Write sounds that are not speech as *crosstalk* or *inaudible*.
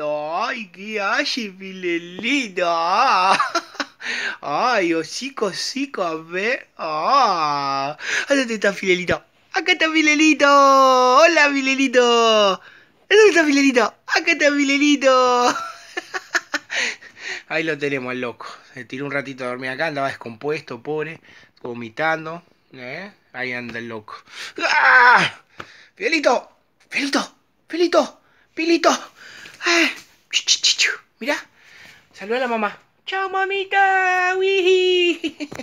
Ay, qué hace, filelito *laughs* Ay, hocico, hocico, a ver. Ah, ¿dónde está Filelito? Acá está Filelito. Hola, Filelito. ¿Dónde está Filelito? Acá está Filelito. *laughs* Ahí lo tenemos, el loco. Se tiró un ratito a dormir acá, andaba descompuesto, pobre, vomitando. ¿eh? Ahí anda el loco. ¡Ah! filelito filelito Ah, mira, saluda a la mamá. ¡Chao, mamita! ¡Wii!